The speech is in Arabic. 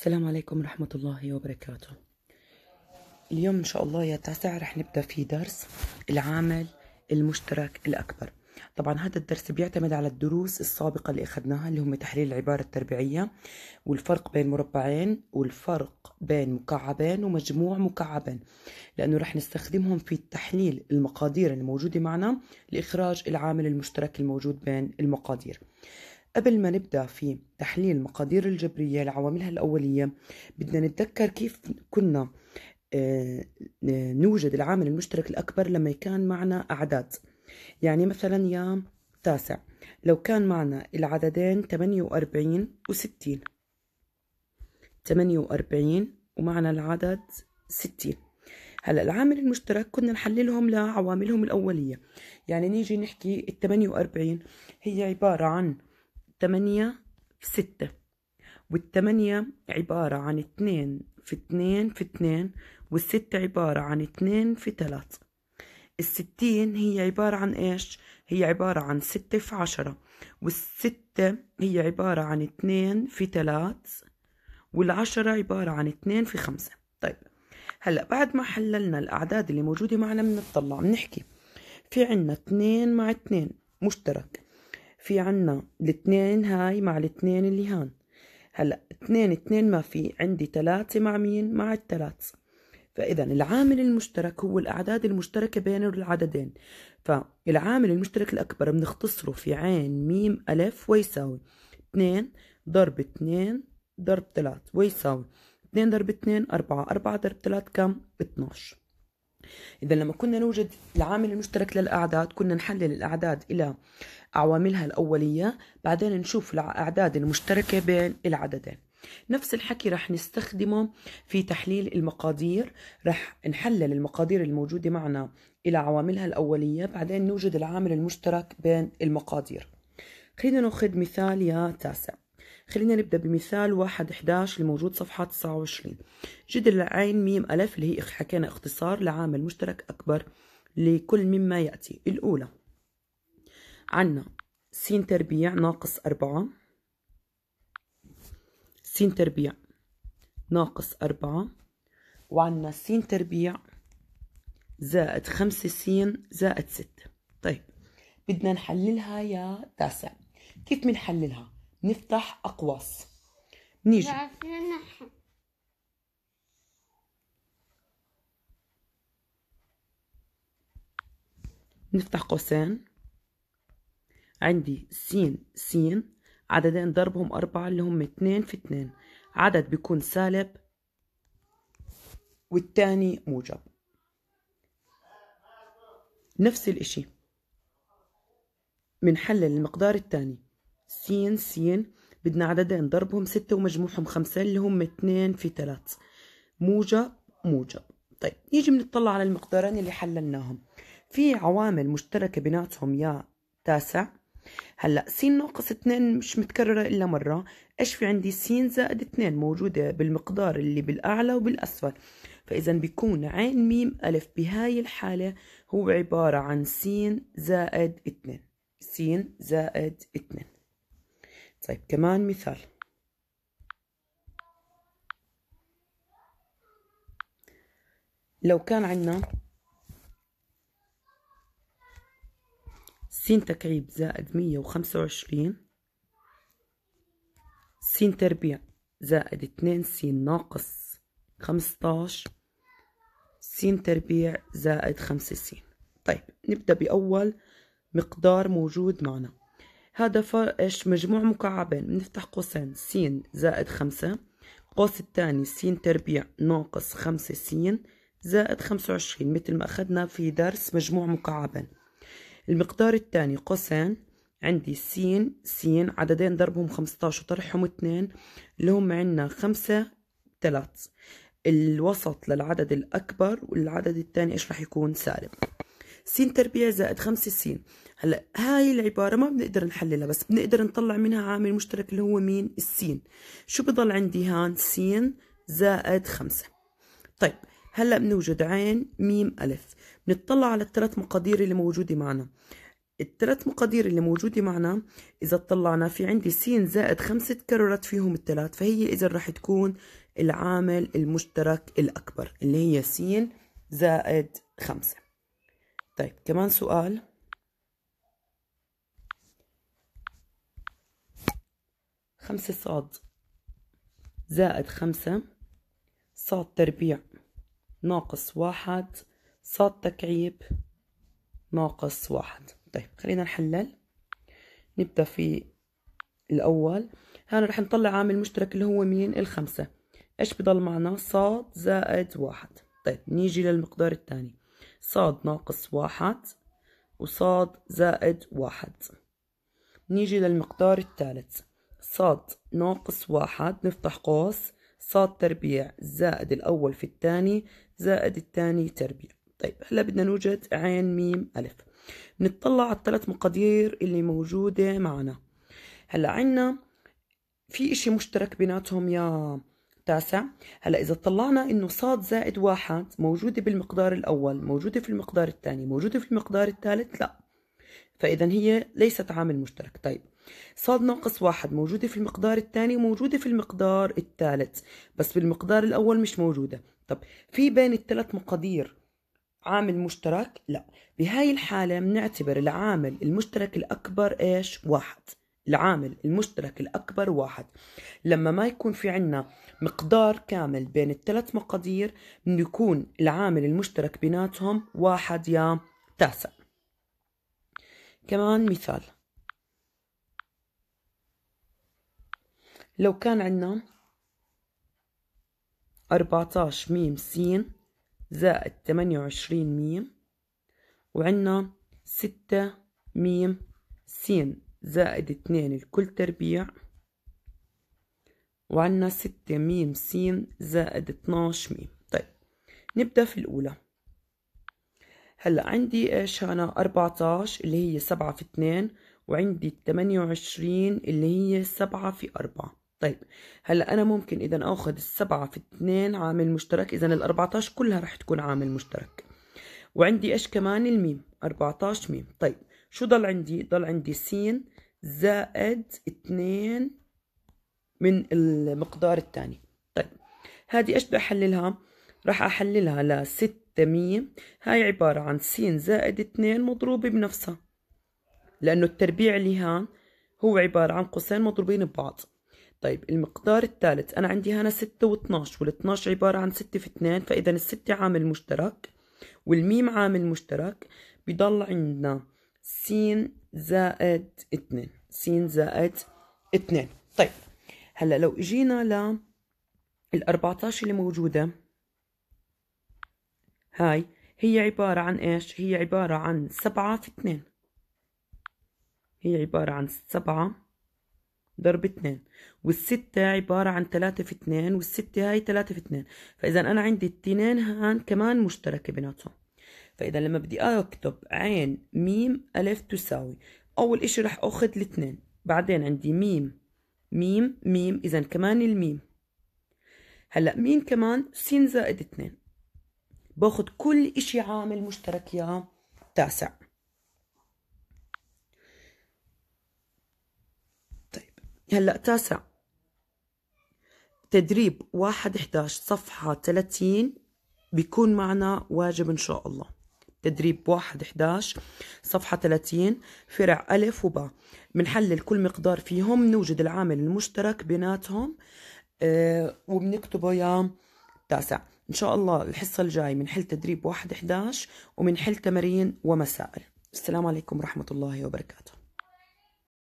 السلام عليكم ورحمة الله وبركاته اليوم إن شاء الله يا تاسع رح نبدأ في درس العامل المشترك الأكبر طبعا هذا الدرس بيعتمد على الدروس السابقة اللي أخذناها اللي هم تحليل العبارة التربيعية والفرق بين مربعين والفرق بين مكعبين ومجموع مكعبين لأنه رح نستخدمهم في تحليل المقادير الموجودة معنا لإخراج العامل المشترك الموجود بين المقادير قبل ما نبدأ في تحليل المقادير الجبرية لعواملها الأولية بدنا نتذكر كيف كنا آه، آه، نوجد العامل المشترك الأكبر لما كان معنا أعداد يعني مثلا يا تاسع لو كان معنا العددين 48 و 60 48 ومعنا العدد 60 هلا العامل المشترك كنا نحللهم لعواملهم الأولية يعني نيجي نحكي ال 48 هي عبارة عن تمانية في ستة والتمانية عبارة عن اتنين في اتنين في اتنين والستة عبارة عن اتنين في تلات الستين هي عبارة عن ايش؟ هي عبارة عن ستة في عشرة والستة هي عبارة عن اتنين في تلات والعشرة عبارة عن اتنين في خمسة طيب هلأ بعد ما حللنا الأعداد اللي موجودة معنا بنطلع بنحكي في عنا اتنين مع اتنين مشترك في عنا الاثنين هاي مع الاثنين اللي هان هلا اثنين اثنين ما في عندي ثلاثة مع مين مع الثلاث فإذا العامل المشترك هو الأعداد المشتركة بين العددين فالعامل المشترك الأكبر بنختصره في عين ميم ألف ويساوي اثنين ضرب اثنين ضرب ثلاث ويساوي اثنين ضرب اثنين أربعة أربعة ضرب ثلاث كم؟ 12 إذا لما كنا نوجد العامل المشترك للأعداد كنا نحلل الأعداد إلى عواملها الأولية بعدين نشوف الأعداد المشتركة بين العددين نفس الحكي رح نستخدمه في تحليل المقادير رح نحلل المقادير الموجودة معنا إلى عواملها الأولية بعدين نوجد العامل المشترك بين المقادير خلينا ناخذ مثال يا تاسع خلينا نبدأ بمثال واحد 11 الموجود صفحة 29 جدل العين ميم ألف اللي هي حكينا اختصار لعامل مشترك أكبر لكل مما يأتي الأولى عنا س تربيع ناقص أربعة س تربيع ناقص أربعة وعنا س تربيع زائد خمسة س زائد ستة طيب بدنا نحللها يا تاسع كيف بنحللها؟ نفتح أقواس نيجي نفتح قوسين عندي س س عددين ضربهم أربعة اللي هم اتنين في اتنين عدد بيكون سالب والتاني موجب نفس الإشي بنحلل المقدار التاني س س بدنا عددين ضربهم ستة ومجموعهم خمسة اللي هم اتنين في تلات موجب موجب طيب نيجي بنطلع على المقدارين اللي حللناهم في عوامل مشتركة بيناتهم يا تاسع هلا س ناقص 2 مش متكررة إلا مرة إيش في عندي س زائد 2 موجودة بالمقدار اللي بالأعلى وبالأسفل فإذا بيكون عين ميم ألف بهاي الحالة هو عبارة عن س زائد 2 س زائد 2 طيب كمان مثال لو كان عندنا س تكعيب زائد مية وخمسة وعشرين س تربيع زائد اتنين س ناقص خمسطاش س تربيع زائد خمسة س طيب نبدأ بأول مقدار موجود معنا هذا ايش مجموع مكعبين بنفتح قوسين س زائد خمسة القوس الثاني س تربيع ناقص خمسة س زائد خمسة وعشرين مثل ما أخذنا في درس مجموع مكعبين المقدار الثاني قوسين عندي س س عددين ضربهم 15 وطرحهم 2 اللي هم عندنا 5 3 الوسط للعدد الأكبر والعدد الثاني إيش راح يكون سالب س تربيع زائد 5 س هلا هاي العبارة ما بنقدر نحللها بس بنقدر نطلع منها عامل مشترك اللي هو مين السين شو بضل عندي هان س زائد 5 طيب هلا بنوجد عين ميم ألف بنطلع على الثلاث مقادير اللي موجودة معنا الثلاث مقادير اللي موجودة معنا إذا طلعنا في عندي س زائد خمسة تكررت فيهم الثلاث فهي إذا رح تكون العامل المشترك الأكبر اللي هي س زائد خمسة طيب كمان سؤال خمسة صاد زائد خمسة صاد تربيع ناقص واحد ص تكعيب ناقص واحد طيب خلينا نحلل نبدأ في الأول هنا رح نطلع عامل مشترك اللي هو مين الخمسة إيش بضل معنا ص زائد واحد طيب نيجي للمقدار الثاني ص ناقص واحد وص زائد واحد نيجي للمقدار الثالث ص ناقص واحد نفتح قوس صاد تربيع زائد الأول في الثاني زائد الثاني تربيع طيب هلا بدنا نوجد عين ميم ألف نتطلع على الثلاث مقادير اللي موجودة معنا هلا عنا في إشي مشترك بيناتهم يا تاسع هلا إذا طلعنا إنه صاد زائد واحد موجودة بالمقدار الأول موجودة في المقدار الثاني موجودة في المقدار الثالث لا فإذا هي ليست عامل مشترك طيب صاد ناقص واحد موجودة في المقدار الثاني وموجودة في المقدار الثالث بس بالمقدار الأول مش موجودة طب في بين الثلاث مقادير عامل مشترك لا بهاي الحالة بنعتبر العامل المشترك الأكبر إيش واحد العامل المشترك الأكبر واحد لما ما يكون في عنا مقدار كامل بين الثلاث مقادير بيكون العامل المشترك بيناتهم واحد يا تاسع كمان مثال لو كان عندنا 14 ميم سين زائد 28 ميم وعندنا 6 ميم سين زائد 2 الكل تربيع وعندنا 6 ميم سين زائد 12 ميم طيب نبدأ في الأولى هلا عندي ايش هنا 14 اللي هي 7 في 2 وعندي 28 اللي هي 7 في 4 طيب هلا انا ممكن اذا اخذ السبعة في 2 عامل مشترك اذا ال14 كلها رح تكون عامل مشترك وعندي ايش كمان الميم 14 ميم طيب شو ضل عندي ضل عندي س زائد 2 من المقدار الثاني طيب هذه ايش بدي احللها راح احللها 6 الدمية هاي عبارة عن س زائد اتنين مضروبة بنفسها لأنه التربيع اللي هان هو عبارة عن قوسين مضروبين ببعض طيب المقدار الثالث أنا عندي هنا ستة واتناش والاتناش عبارة عن ستة في اتنين فإذا الستة عامل مشترك والميم عامل مشترك بضل عندنا س زائد اتنين س زائد اتنين طيب هلا لو اجينا لل 14 اللي موجوده هاي هي عبارة عن إيش؟ هي عبارة عن سبعة في اتنين هي عبارة عن سبعة ضرب اتنين والستة عبارة عن تلاتة في اتنين والستة هاي تلاتة في اتنين فإذا أنا عندي التنين هان كمان مشتركة بيناتهم فإذا لما بدي أكتب عين ميم ألف تساوي أول إشي رح أخذ الاتنين بعدين عندي ميم ميم ميم إذا كمان الميم هلأ مين كمان س زائد اتنين باخذ كل إشي عامل مشترك يا تاسع طيب هلأ تاسع تدريب واحد 11 صفحة 30 بيكون معنا واجب إن شاء الله تدريب واحد 11 صفحة 30 فرع ألف وباء بنحلل كل مقدار فيهم نوجد العامل المشترك بيناتهم آه، وبنكتبه يا تاسع إن شاء الله الحصة الجاي من حل تدريب 1-11 ومن حل تمارين ومسائل السلام عليكم ورحمة الله وبركاته